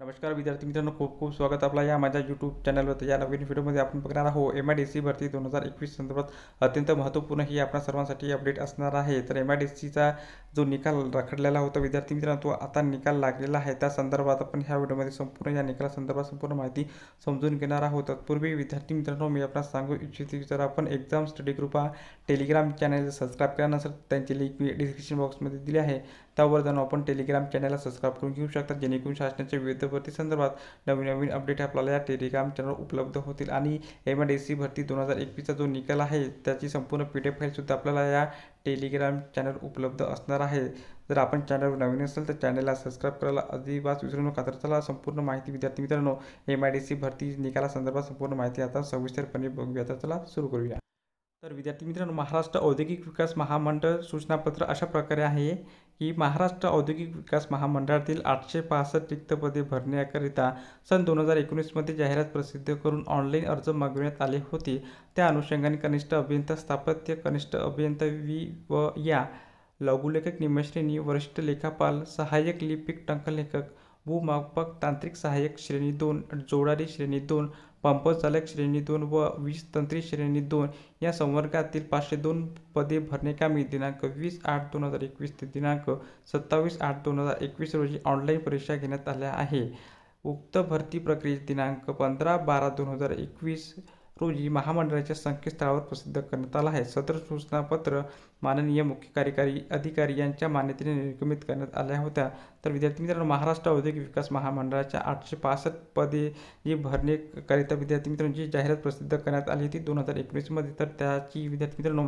नमस्कार विद्यार्थी मित्रांनो खूप खूप स्वागत आपला या माझ्या यूट्यूब चॅनलवर या नवीन व्हिडिओमध्ये आपण बघणार आहोत एम आय डी सी भरती दोन हजार एकवीस संदर्भात अत्यंत महत्त्वपूर्ण ही आपल्या सर्वांसाठी अपडेट असणार आहे तर एम आय डी सीचा जो निकाल रखडलेला होता विद्यार्थी मित्रांनो तो आता निकाल लागलेला आहे त्या संदर्भात आपण ह्या व्हिडिओमध्ये संपूर्ण या निकालासंदर्भात संपूर्ण माहिती समजून घेणार आहोत तत्पूर्वी विद्यार्थी मित्रांनो मी आपल्याला सांगू इच्छितो की जर आपण एक्झाम स्टडी ग्रुप हा टेलिग्राम चॅनल सबस्क्राईब केला नसेल त्यांची लिंक मी डिस्क्रिप्शन बॉक्समध्ये दिली आहे त्यावर जाऊन आपण टेलिग्राम चॅनलला सबस्क्राईब करून घेऊ शकता जेणेकरून शासनाच्या विविध रिक्त भरती संदर्भात नवीन नवीन अपडेट आपल्याला या टेलिग्राम चॅनल उपलब्ध होतील आणि एम डी सी भरती दोन हजार एकवीसचा जो निकाल आहे त्याची संपूर्ण पी डी एफ फाईलसुद्धा आपल्याला या टेलिग्राम चॅनल उपलब्ध असणार आहे जर आपण चॅनलवर नवीन असेल तर चॅनलला सबस्क्राईब करायला अजिबात विसरू नका तर चला संपूर्ण माहिती विद्यार्थी मित्रांनो एम आय डी सी भरती निकालासंदर्भात संपूर्ण माहिती आता सविस्तरपणे बघूया तर चला सुरू करूया तर विद्यार्थी मित्रांनो महाराष्ट्र औद्योगिक विकास महामंडळ सूचनापत्र अशा प्रकारे आहे की महाराष्ट्र औद्योगिक विकास महामंडळातील आठशे पासष्ट रिक्त पदे भरण्याकरिता सन दोन हजार एकोणीसमध्ये जाहिरात प्रसिद्ध करून ऑनलाईन अर्ज मागविण्यात आले होते त्या अनुषंगाने कनिष्ठ अभियंता स्थापत्य कनिष्ठ अभियंता वी व या लघुलेखक निमश्रेणी वरिष्ठ लेखापाल सहाय्यक लिपिक टंकलेखक भूमापक तांत्रिक सहाय्यक श्रेणी दोन जोडारी श्रेणी दोन पंपचालक श्रेणी दोन व वीज तंत्री श्रेणी दोन या संवर्गातील पाचशे दोन पदे भरण्याकामी दिनांक वीस आठ दोन हजार एकवीस ते दिनांक सत्तावीस आठ दोन हजार एकवीस रोजी ऑनलाईन परीक्षा घेण्यात आल्या आहे उक्त भरती प्रक्रियेत दिनांक पंधरा बारा दोन हजार एकवीस रोजी महामंडळाच्या संकेतस्थळावर प्रसिद्ध करण्यात आला आहे सत्र सूचनापत्र माननीय मुख्य कार्यकारी अधिकारी यांच्या मान्यतेने निर्गमित करण्यात आल्या होत्या तर विद्यार्थी मित्रांनो महाराष्ट्र औद्योगिक विकास महामंडळाच्या आठशे पासष्ट पदे जी भरणेकरिता विद्यार्थी मित्रांनो जी जाहिरात प्रसिद्ध करण्यात आली होती दोन हजार एकवीसमध्ये तर त्याची विद्यार्थी मित्रांनो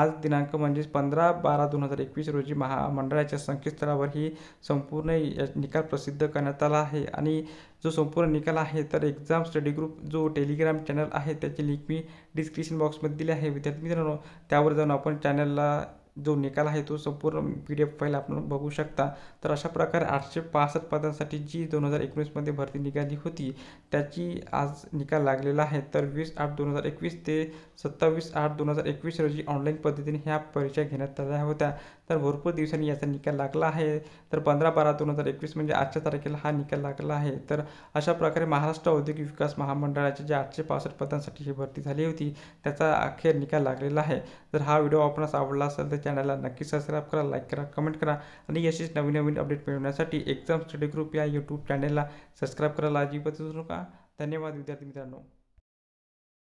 आज दिनांक म्हणजेच पंधरा बारा दोन हजार एकवीस रोजी महामंडळाच्या संकेतस्थळावर ही संपूर्ण निकाल प्रसिद्ध करण्यात आला आहे आणि जो संपूर्ण निकाल आहे तर एक्झाम स्टडी ग्रुप जो टेलिग्राम चॅनल आहे त्याची लिंक मी डिस्क्रिप्शन बॉक्समध्ये दिली आहे विद्यार्थी मित्रांनो त्यावर जाऊन आपण चॅनलला जो निकाल आहे तो संपूर्ण पी डी एफ फाईल आपण बघू शकता तर अशा प्रकारे आठशे पासष्ट पदांसाठी जी दोन हजार एकोणीसमध्ये भरती निघाली होती त्याची आज निकाल लागलेला आहे तर वीस आठ दोन हजार एकवीस ते सत्तावीस आठ दोन हजार एकवीस रोजी ऑनलाईन पद्धतीने ह्या परीक्षा घेण्यात आल्या होत्या तर भरपूर दिवसांनी याचा निकाल लागला आहे तर पंधरा बारा दोन हजार एकवीस म्हणजे आजच्या तारखेला हा निकाल लागला आहे तर अशा प्रकारे महाराष्ट्र औद्योगिक विकास महामंडळाचे जे आठशे पासष्ट पदांसाठी ही भरती झाली होती त्याचा अखेर निकाल लागलेला आहे जर हा व्हिडिओ आपणास आवडला असेल तर चॅनलला नक्की सबस्क्राईब करा लाईक करा कमेंट करा आणि अशीच नवीन नवीन अपडेट मिळवण्यासाठी एक्झाम स्टडी ग्रुप या यूट्यूब चॅनलला सबस्क्राईब करायला अजिबात विसरू नका धन्यवाद विद्यार्थी मित्रांनो